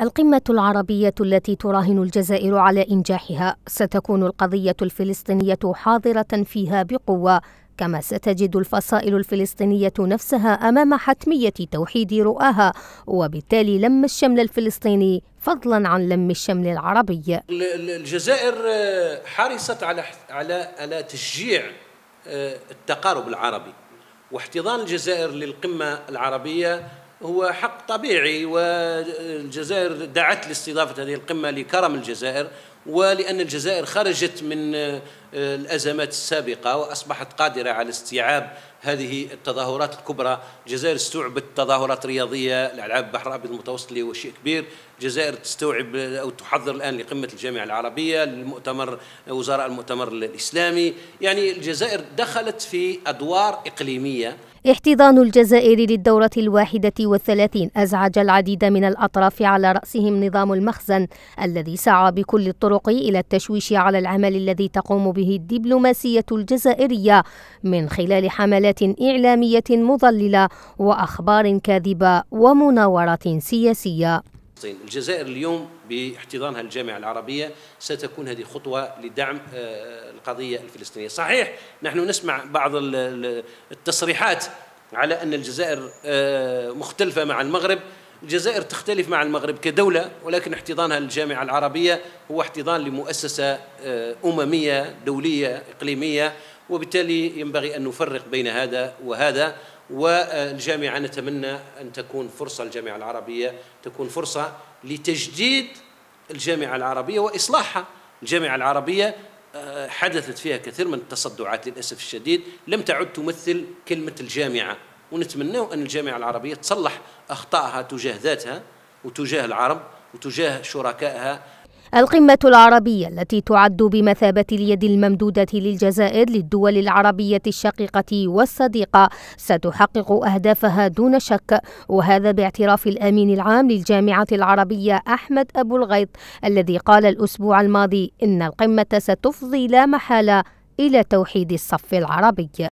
القمة العربية التي تراهن الجزائر على إنجاحها ستكون القضية الفلسطينية حاضرة فيها بقوة كما ستجد الفصائل الفلسطينية نفسها أمام حتمية توحيد رؤاها وبالتالي لم الشمل الفلسطيني فضلا عن لم الشمل العربي الجزائر آه، حرصت على على على تشجيع آه، التقارب العربي واحتضان الجزائر للقمة العربية هو حق طبيعي والجزائر دعت لاستضافة هذه القمة لكرم الجزائر ولأن الجزائر خرجت من آه، الأزمات السابقة وأصبحت قادرة على استيعاب هذه التظاهرات الكبرى الجزائر استوعبت تظاهرات رياضية لألعاب البحر الأبيض المتوسط اللي هو شيء كبير الجزائر تستوعب أو تحضر الآن لقمة الجامعة العربية المؤتمر وزراء المؤتمر الإسلامي يعني الجزائر دخلت في أدوار إقليمية احتضان الجزائر للدورة الواحدة والثلاثين أزعج العديد من الأطراف على رأسهم نظام المخزن الذي سعى بكل الطرق إلى التشويش على العمل الذي تقوم به الدبلوماسية الجزائرية من خلال حملات إعلامية مضللة وأخبار كاذبة ومناورات سياسية الجزائر اليوم باحتضانها الجامعة العربية ستكون هذه خطوة لدعم آه، القضية الفلسطينية صحيح نحن نسمع بعض التصريحات على أن الجزائر آه، مختلفة مع المغرب الجزائر تختلف مع المغرب كدولة ولكن احتضانها للجامعة العربية هو احتضان لمؤسسة آه، أممية دولية إقليمية وبالتالي ينبغي أن نفرق بين هذا وهذا والجامعة نتمنى أن تكون فرصة الجامعة العربية تكون فرصة لتجديد الجامعة العربية وإصلاحها الجامعة العربية آه، حدثت فيها كثير من التصدعات للأسف الشديد لم تعد تمثل كلمة الجامعة ونتمنى أن الجامعة العربية تصلح أخطائها تجاه ذاتها وتجاه العرب وتجاه شركائها القمة العربية التي تعد بمثابة اليد الممدودة للجزائر للدول العربية الشقيقة والصديقة ستحقق أهدافها دون شك وهذا باعتراف الأمين العام للجامعة العربية أحمد أبو الغيط الذي قال الأسبوع الماضي إن القمة ستفضي لا محالة إلى توحيد الصف العربي